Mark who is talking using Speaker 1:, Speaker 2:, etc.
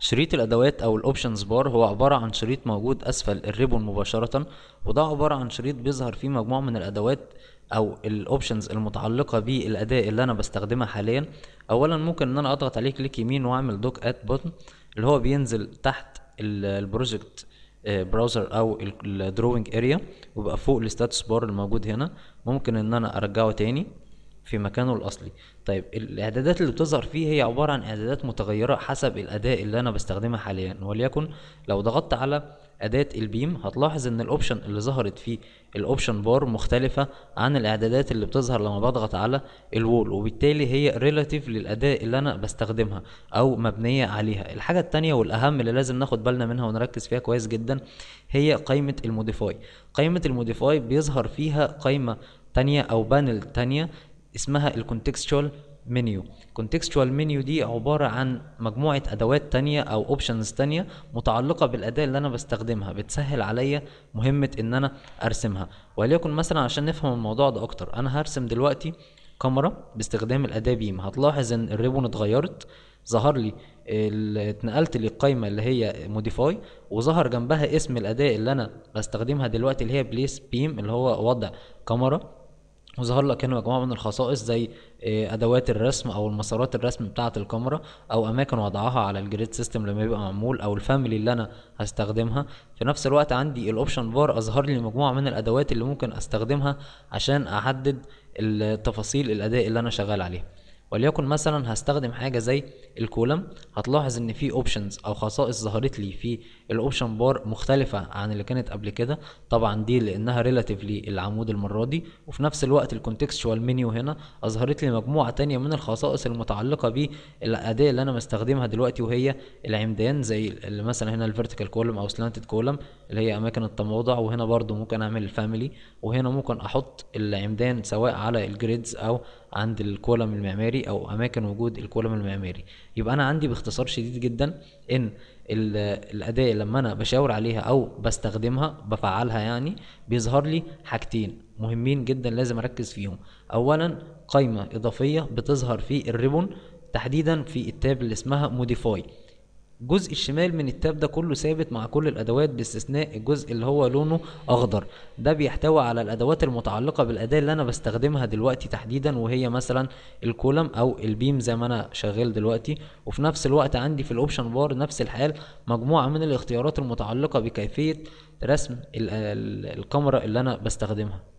Speaker 1: شريط الأدوات أو الأوبشنز بار هو عبارة عن شريط موجود أسفل الريبون مباشرة وده عبارة عن شريط بيظهر فيه مجموعة من الأدوات أو الأوبشنز المتعلقة بالأداء اللي أنا بستخدمها حاليا أولا ممكن إن أنا أضغط عليه كليك يمين وأعمل دوك أت بوتن اللي هو بينزل تحت البروجكت براوزر او الدروينج اريا وبقى فوق الستاتس بار الموجود هنا ممكن ان انا ارجعه تاني في مكانه الاصلي طيب الاعدادات اللي بتظهر فيه هي عباره عن اعدادات متغيره حسب الاداء اللي انا بستخدمها حاليا وليكن لو ضغطت على اداه البيم هتلاحظ ان الاوبشن اللي ظهرت في الاوبشن بار مختلفه عن الاعدادات اللي بتظهر لما بضغط على الوول وبالتالي هي ريلاتيف للاداء اللي انا بستخدمها او مبنيه عليها الحاجه الثانيه والاهم اللي لازم ناخد بالنا منها ونركز فيها كويس جدا هي قائمه الموديفاي قائمه الموديفاي بيظهر فيها قائمه تانية او بانل تانية اسمها الكونتكستشوال منيو كونتكستشوال منيو دي عبارة عن مجموعة أدوات تانية أو أوبشنز تانية متعلقة بالأداة اللي أنا بستخدمها بتسهل عليا مهمة إن أنا أرسمها وليكن مثلا عشان نفهم الموضوع ده أكتر أنا هرسم دلوقتي كاميرا باستخدام الأداة بيم هتلاحظ إن الريبون اتغيرت ظهر لي اتنقلت للقايمة اللي هي موديفاي وظهر جنبها اسم الأداة اللي أنا بستخدمها دلوقتي اللي هي بليس بيم اللي هو وضع كاميرا وظهر لك هنا مجموعة من الخصائص زي آه، أدوات الرسم أو المسارات الرسم بتاعة الكاميرا أو أماكن وضعها على الجريد سيستم لما يبقى معمول أو الفاميلي اللي أنا هستخدمها في نفس الوقت عندي الأوبشن بار أظهر لي مجموعة من الأدوات اللي ممكن أستخدمها عشان أحدد التفاصيل الأداء اللي أنا شغال عليه وليكن مثلا هستخدم حاجه زي الكولم هتلاحظ ان في اوبشنز او خصائص ظهرت لي في الاوبشن بار مختلفه عن اللي كانت قبل كده طبعا دي لانها ريلاتيفلي العمود المره دي وفي نفس الوقت الكونتكستشوال منيو هنا اظهرت لي مجموعه تانية من الخصائص المتعلقه بالاداه اللي انا مستخدمها دلوقتي وهي العمدان زي اللي مثلا هنا الفيرتيكال كولم او سلانتد كولم اللي هي اماكن التموضع وهنا برضو ممكن اعمل الفاميلي وهنا ممكن احط العمدان سواء على الجريدز او عند الكولم المعماري المعماري او اماكن وجود الكولوم المعماري يبقى انا عندي باختصار شديد جدا ان الاداه لما انا بشاور عليها او بستخدمها بفعلها يعني بيظهر لي حاجتين مهمين جدا لازم اركز فيهم اولا قائمه اضافيه بتظهر في الريبون تحديدا في التاب اللي اسمها موديفاي الجزء الشمال من التاب ده كله ثابت مع كل الادوات باستثناء الجزء اللي هو لونه اخضر ده بيحتوي على الادوات المتعلقه بالاداه اللي انا بستخدمها دلوقتي تحديدا وهي مثلا الكولم او البيم زي ما انا شغال دلوقتي وفي نفس الوقت عندي في الاوبشن بار نفس الحال مجموعه من الاختيارات المتعلقه بكيفيه رسم الكاميرا اللي انا بستخدمها